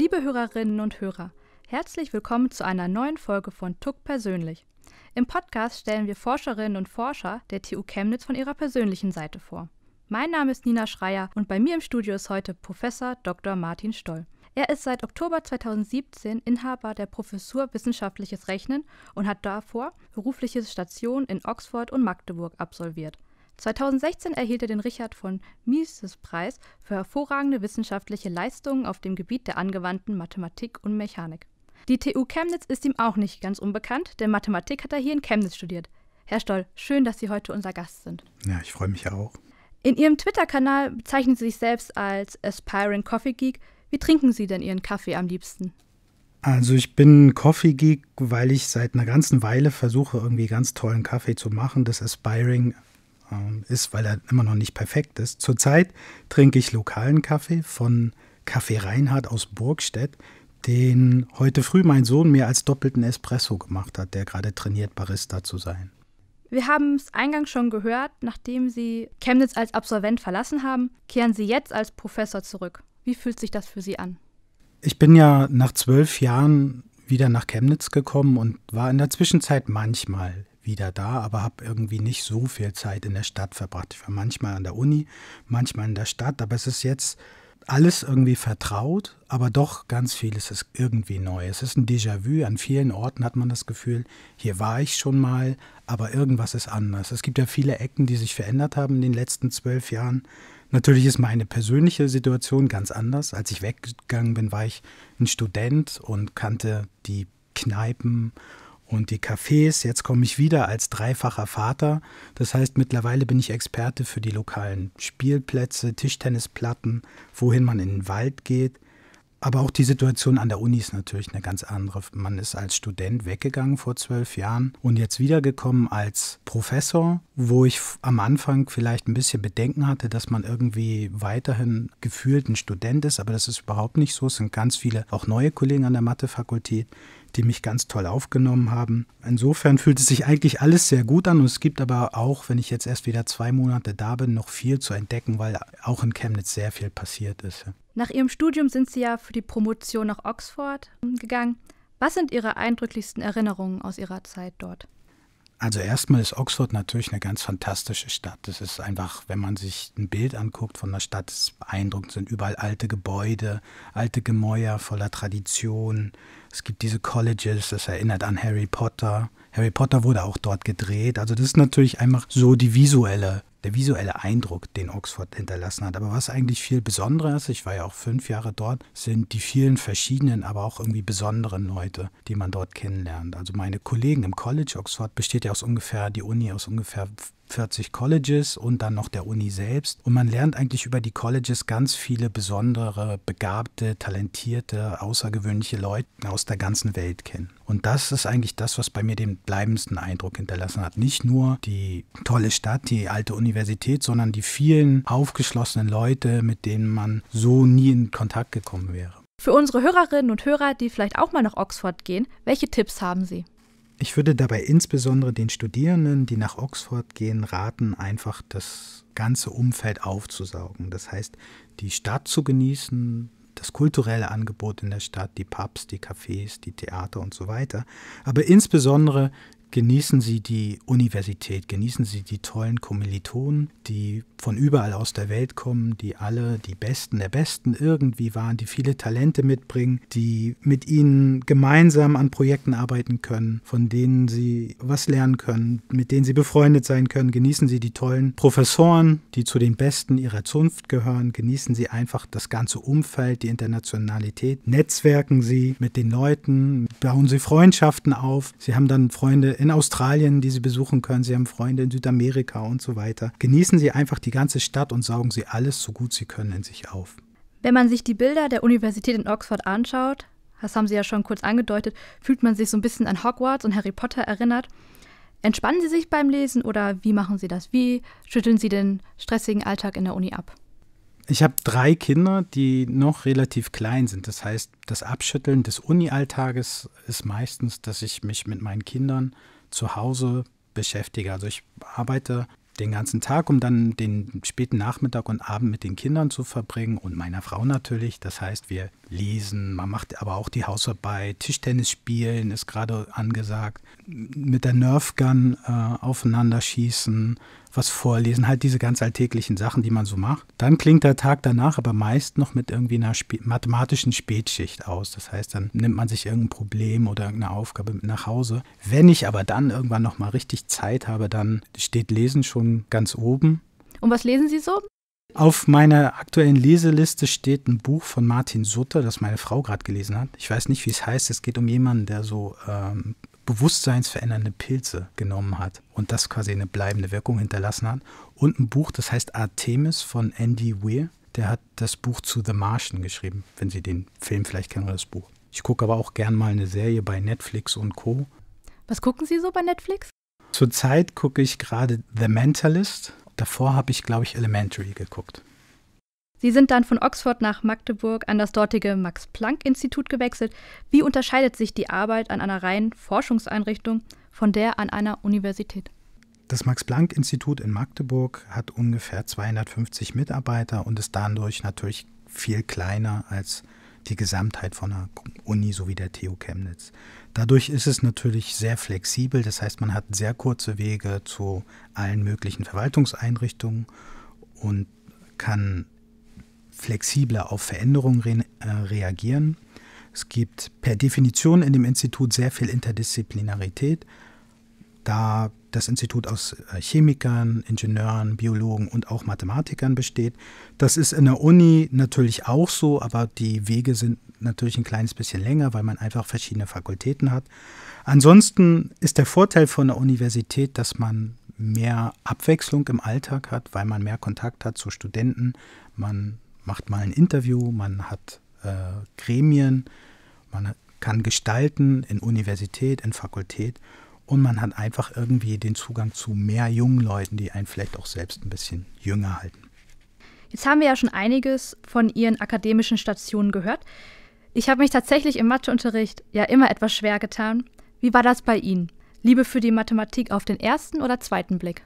Liebe Hörerinnen und Hörer, herzlich willkommen zu einer neuen Folge von TUC Persönlich. Im Podcast stellen wir Forscherinnen und Forscher der TU Chemnitz von ihrer persönlichen Seite vor. Mein Name ist Nina Schreier und bei mir im Studio ist heute Professor Dr. Martin Stoll. Er ist seit Oktober 2017 Inhaber der Professur Wissenschaftliches Rechnen und hat davor berufliche Stationen in Oxford und Magdeburg absolviert. 2016 erhielt er den Richard von Mises-Preis für hervorragende wissenschaftliche Leistungen auf dem Gebiet der angewandten Mathematik und Mechanik. Die TU Chemnitz ist ihm auch nicht ganz unbekannt, denn Mathematik hat er hier in Chemnitz studiert. Herr Stoll, schön, dass Sie heute unser Gast sind. Ja, ich freue mich ja auch. In Ihrem Twitter-Kanal bezeichnen Sie sich selbst als Aspiring Coffee Geek. Wie trinken Sie denn Ihren Kaffee am liebsten? Also ich bin Coffee Geek, weil ich seit einer ganzen Weile versuche, irgendwie ganz tollen Kaffee zu machen. Das Aspiring ist, weil er immer noch nicht perfekt ist. Zurzeit trinke ich lokalen Kaffee von Kaffee Reinhardt aus Burgstedt, den heute früh mein Sohn mir als doppelten Espresso gemacht hat, der gerade trainiert, Barista zu sein. Wir haben es eingangs schon gehört, nachdem Sie Chemnitz als Absolvent verlassen haben, kehren Sie jetzt als Professor zurück. Wie fühlt sich das für Sie an? Ich bin ja nach zwölf Jahren wieder nach Chemnitz gekommen und war in der Zwischenzeit manchmal wieder da, aber habe irgendwie nicht so viel Zeit in der Stadt verbracht. Ich war manchmal an der Uni, manchmal in der Stadt, aber es ist jetzt alles irgendwie vertraut, aber doch ganz vieles ist irgendwie neu. Es ist ein Déjà-vu, an vielen Orten hat man das Gefühl, hier war ich schon mal, aber irgendwas ist anders. Es gibt ja viele Ecken, die sich verändert haben in den letzten zwölf Jahren. Natürlich ist meine persönliche Situation ganz anders. Als ich weggegangen bin, war ich ein Student und kannte die Kneipen und die Cafés. Jetzt komme ich wieder als dreifacher Vater. Das heißt, mittlerweile bin ich Experte für die lokalen Spielplätze, Tischtennisplatten, wohin man in den Wald geht. Aber auch die Situation an der Uni ist natürlich eine ganz andere. Man ist als Student weggegangen vor zwölf Jahren und jetzt wiedergekommen als Professor, wo ich am Anfang vielleicht ein bisschen Bedenken hatte, dass man irgendwie weiterhin gefühlt ein Student ist, aber das ist überhaupt nicht so. Es sind ganz viele auch neue Kollegen an der Mathefakultät, die mich ganz toll aufgenommen haben. Insofern fühlt es sich eigentlich alles sehr gut an und es gibt aber auch, wenn ich jetzt erst wieder zwei Monate da bin, noch viel zu entdecken, weil auch in Chemnitz sehr viel passiert ist. Nach Ihrem Studium sind Sie ja für die Promotion nach Oxford gegangen. Was sind Ihre eindrücklichsten Erinnerungen aus Ihrer Zeit dort? Also erstmal ist Oxford natürlich eine ganz fantastische Stadt. Das ist einfach, wenn man sich ein Bild anguckt von der Stadt, ist beeindruckend, sind überall alte Gebäude, alte Gemäuer voller Tradition. Es gibt diese Colleges, das erinnert an Harry Potter. Harry Potter wurde auch dort gedreht. Also das ist natürlich einfach so die visuelle der visuelle Eindruck, den Oxford hinterlassen hat. Aber was eigentlich viel besonderer ist, ich war ja auch fünf Jahre dort, sind die vielen verschiedenen, aber auch irgendwie besonderen Leute, die man dort kennenlernt. Also meine Kollegen im College Oxford besteht ja aus ungefähr, die Uni aus ungefähr 40 Colleges und dann noch der Uni selbst. Und man lernt eigentlich über die Colleges ganz viele besondere, begabte, talentierte, außergewöhnliche Leute aus der ganzen Welt kennen. Und das ist eigentlich das, was bei mir den bleibendsten Eindruck hinterlassen hat. Nicht nur die tolle Stadt, die alte Universität, sondern die vielen aufgeschlossenen Leute, mit denen man so nie in Kontakt gekommen wäre. Für unsere Hörerinnen und Hörer, die vielleicht auch mal nach Oxford gehen, welche Tipps haben Sie? Ich würde dabei insbesondere den Studierenden, die nach Oxford gehen, raten, einfach das ganze Umfeld aufzusaugen. Das heißt, die Stadt zu genießen, das kulturelle Angebot in der Stadt, die Pubs, die Cafés, die Theater und so weiter, aber insbesondere Genießen Sie die Universität, genießen Sie die tollen Kommilitonen, die von überall aus der Welt kommen, die alle die Besten der Besten irgendwie waren, die viele Talente mitbringen, die mit Ihnen gemeinsam an Projekten arbeiten können, von denen Sie was lernen können, mit denen Sie befreundet sein können. Genießen Sie die tollen Professoren, die zu den Besten Ihrer Zunft gehören. Genießen Sie einfach das ganze Umfeld, die Internationalität. Netzwerken Sie mit den Leuten, bauen Sie Freundschaften auf. Sie haben dann Freunde in Australien, die Sie besuchen können. Sie haben Freunde in Südamerika und so weiter. Genießen Sie einfach die ganze Stadt und saugen Sie alles so gut Sie können in sich auf. Wenn man sich die Bilder der Universität in Oxford anschaut, das haben Sie ja schon kurz angedeutet, fühlt man sich so ein bisschen an Hogwarts und Harry Potter erinnert. Entspannen Sie sich beim Lesen oder wie machen Sie das? Wie schütteln Sie den stressigen Alltag in der Uni ab? ich habe drei Kinder, die noch relativ klein sind. Das heißt, das Abschütteln des Uni-Alltages ist meistens, dass ich mich mit meinen Kindern zu Hause beschäftige. Also ich arbeite den ganzen Tag, um dann den späten Nachmittag und Abend mit den Kindern zu verbringen und meiner Frau natürlich. Das heißt, wir Lesen, man macht aber auch die Hausarbeit, Tischtennis spielen ist gerade angesagt, mit der Nerfgun äh, aufeinander schießen, was vorlesen, halt diese ganz alltäglichen Sachen, die man so macht. Dann klingt der Tag danach aber meist noch mit irgendwie einer Sp mathematischen Spätschicht aus. Das heißt, dann nimmt man sich irgendein Problem oder irgendeine Aufgabe mit nach Hause. Wenn ich aber dann irgendwann nochmal richtig Zeit habe, dann steht Lesen schon ganz oben. Und was lesen Sie so? Auf meiner aktuellen Leseliste steht ein Buch von Martin Sutter, das meine Frau gerade gelesen hat. Ich weiß nicht, wie es heißt. Es geht um jemanden, der so ähm, bewusstseinsverändernde Pilze genommen hat und das quasi eine bleibende Wirkung hinterlassen hat. Und ein Buch, das heißt Artemis von Andy Weir. Der hat das Buch zu The Martian geschrieben, wenn Sie den Film vielleicht kennen oder das Buch. Ich gucke aber auch gern mal eine Serie bei Netflix und Co. Was gucken Sie so bei Netflix? Zurzeit gucke ich gerade The Mentalist davor habe ich, glaube ich, Elementary geguckt. Sie sind dann von Oxford nach Magdeburg an das dortige Max-Planck-Institut gewechselt. Wie unterscheidet sich die Arbeit an einer reinen Forschungseinrichtung von der an einer Universität? Das Max-Planck-Institut in Magdeburg hat ungefähr 250 Mitarbeiter und ist dadurch natürlich viel kleiner als die Gesamtheit von einer Uni sowie der TU Chemnitz. Dadurch ist es natürlich sehr flexibel, das heißt man hat sehr kurze Wege zu allen möglichen Verwaltungseinrichtungen und kann flexibler auf Veränderungen re äh, reagieren. Es gibt per Definition in dem Institut sehr viel Interdisziplinarität. Da das Institut aus äh, Chemikern, Ingenieuren, Biologen und auch Mathematikern besteht. Das ist in der Uni natürlich auch so, aber die Wege sind natürlich ein kleines bisschen länger, weil man einfach verschiedene Fakultäten hat. Ansonsten ist der Vorteil von der Universität, dass man mehr Abwechslung im Alltag hat, weil man mehr Kontakt hat zu Studenten. Man macht mal ein Interview, man hat äh, Gremien, man kann gestalten in Universität, in Fakultät und man hat einfach irgendwie den Zugang zu mehr jungen Leuten, die einen vielleicht auch selbst ein bisschen jünger halten. Jetzt haben wir ja schon einiges von Ihren akademischen Stationen gehört. Ich habe mich tatsächlich im Matheunterricht ja immer etwas schwer getan. Wie war das bei Ihnen? Liebe für die Mathematik auf den ersten oder zweiten Blick?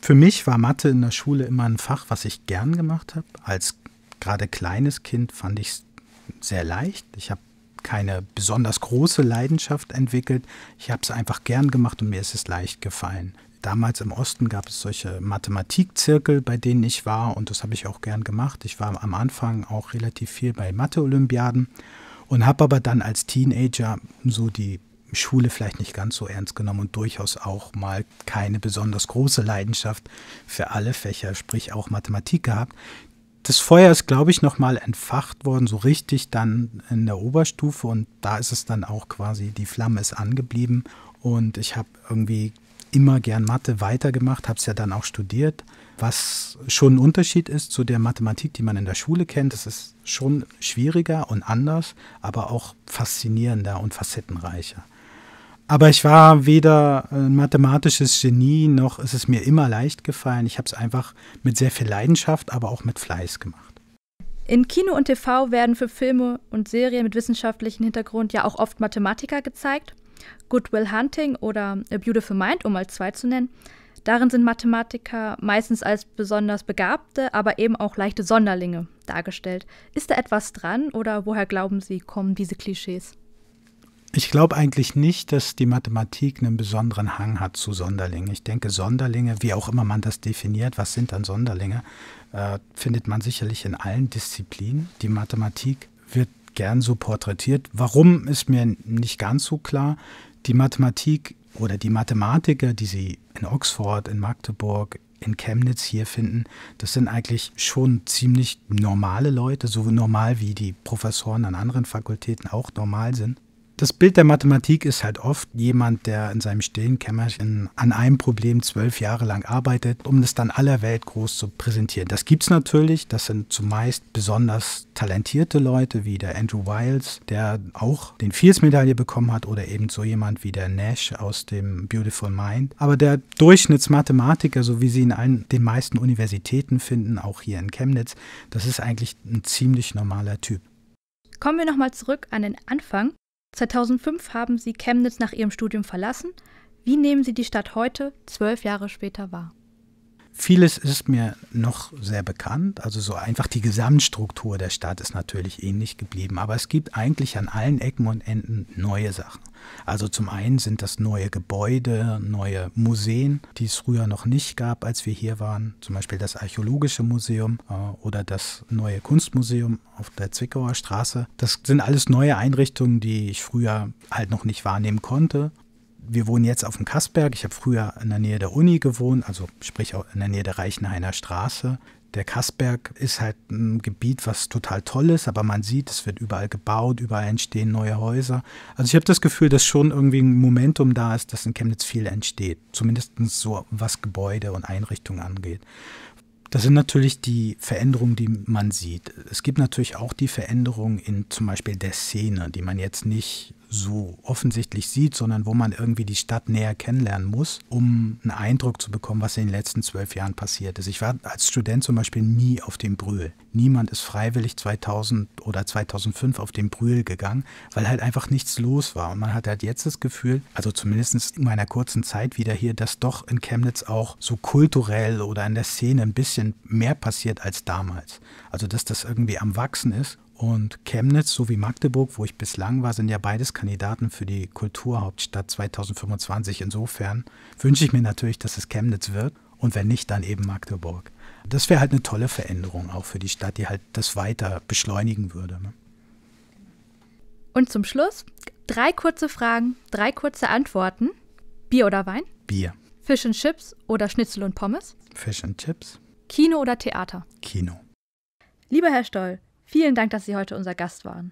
Für mich war Mathe in der Schule immer ein Fach, was ich gern gemacht habe. Als gerade kleines Kind fand ich es sehr leicht. Ich habe keine besonders große Leidenschaft entwickelt. Ich habe es einfach gern gemacht und mir ist es leicht gefallen. Damals im Osten gab es solche Mathematikzirkel, bei denen ich war und das habe ich auch gern gemacht. Ich war am Anfang auch relativ viel bei Mathe-Olympiaden und habe aber dann als Teenager so die Schule vielleicht nicht ganz so ernst genommen und durchaus auch mal keine besonders große Leidenschaft für alle Fächer, sprich auch Mathematik gehabt das Feuer ist, glaube ich, nochmal entfacht worden, so richtig dann in der Oberstufe und da ist es dann auch quasi, die Flamme ist angeblieben und ich habe irgendwie immer gern Mathe weitergemacht, habe es ja dann auch studiert, was schon ein Unterschied ist zu der Mathematik, die man in der Schule kennt. Es ist schon schwieriger und anders, aber auch faszinierender und facettenreicher. Aber ich war weder ein mathematisches Genie, noch ist es mir immer leicht gefallen. Ich habe es einfach mit sehr viel Leidenschaft, aber auch mit Fleiß gemacht. In Kino und TV werden für Filme und Serien mit wissenschaftlichem Hintergrund ja auch oft Mathematiker gezeigt. Goodwill Hunting oder A Beautiful Mind, um mal zwei zu nennen. Darin sind Mathematiker meistens als besonders begabte, aber eben auch leichte Sonderlinge dargestellt. Ist da etwas dran oder woher glauben Sie, kommen diese Klischees? Ich glaube eigentlich nicht, dass die Mathematik einen besonderen Hang hat zu Sonderlingen. Ich denke, Sonderlinge, wie auch immer man das definiert, was sind dann Sonderlinge, äh, findet man sicherlich in allen Disziplinen. Die Mathematik wird gern so porträtiert. Warum ist mir nicht ganz so klar. Die Mathematik oder die Mathematiker, die Sie in Oxford, in Magdeburg, in Chemnitz hier finden, das sind eigentlich schon ziemlich normale Leute, so normal wie die Professoren an anderen Fakultäten auch normal sind. Das Bild der Mathematik ist halt oft jemand, der in seinem stillen Kämmerchen an einem Problem zwölf Jahre lang arbeitet, um es dann aller Welt groß zu präsentieren. Das gibt es natürlich. Das sind zumeist besonders talentierte Leute wie der Andrew Wiles, der auch den Fields-Medaille bekommen hat, oder eben so jemand wie der Nash aus dem Beautiful Mind. Aber der Durchschnittsmathematiker, so wie sie ihn an den meisten Universitäten finden, auch hier in Chemnitz, das ist eigentlich ein ziemlich normaler Typ. Kommen wir nochmal zurück an den Anfang. 2005 haben Sie Chemnitz nach Ihrem Studium verlassen. Wie nehmen Sie die Stadt heute, zwölf Jahre später, wahr? Vieles ist mir noch sehr bekannt, also so einfach die Gesamtstruktur der Stadt ist natürlich ähnlich geblieben, aber es gibt eigentlich an allen Ecken und Enden neue Sachen. Also zum einen sind das neue Gebäude, neue Museen, die es früher noch nicht gab, als wir hier waren, zum Beispiel das Archäologische Museum äh, oder das neue Kunstmuseum auf der Zwickauer Straße. Das sind alles neue Einrichtungen, die ich früher halt noch nicht wahrnehmen konnte wir wohnen jetzt auf dem Kassberg. Ich habe früher in der Nähe der Uni gewohnt, also sprich auch in der Nähe der Reichenhainer Straße. Der Kassberg ist halt ein Gebiet, was total toll ist, aber man sieht, es wird überall gebaut, überall entstehen neue Häuser. Also ich habe das Gefühl, dass schon irgendwie ein Momentum da ist, dass in Chemnitz viel entsteht, zumindest so was Gebäude und Einrichtungen angeht. Das sind natürlich die Veränderungen, die man sieht. Es gibt natürlich auch die Veränderungen in zum Beispiel der Szene, die man jetzt nicht so offensichtlich sieht, sondern wo man irgendwie die Stadt näher kennenlernen muss, um einen Eindruck zu bekommen, was in den letzten zwölf Jahren passiert ist. Ich war als Student zum Beispiel nie auf dem Brühl. Niemand ist freiwillig 2000 oder 2005 auf dem Brühl gegangen, weil halt einfach nichts los war. Und man hat halt jetzt das Gefühl, also zumindest in meiner kurzen Zeit wieder hier, dass doch in Chemnitz auch so kulturell oder in der Szene ein bisschen mehr passiert als damals. Also dass das irgendwie am Wachsen ist und Chemnitz sowie Magdeburg, wo ich bislang war, sind ja beides Kandidaten für die Kulturhauptstadt 2025. Insofern wünsche ich mir natürlich, dass es Chemnitz wird und wenn nicht, dann eben Magdeburg. Das wäre halt eine tolle Veränderung auch für die Stadt, die halt das weiter beschleunigen würde. Ne? Und zum Schluss drei kurze Fragen, drei kurze Antworten. Bier oder Wein? Bier. Fish and Chips oder Schnitzel und Pommes? Fish and Chips. Kino oder Theater? Kino. Lieber Herr Stoll, Vielen Dank, dass Sie heute unser Gast waren.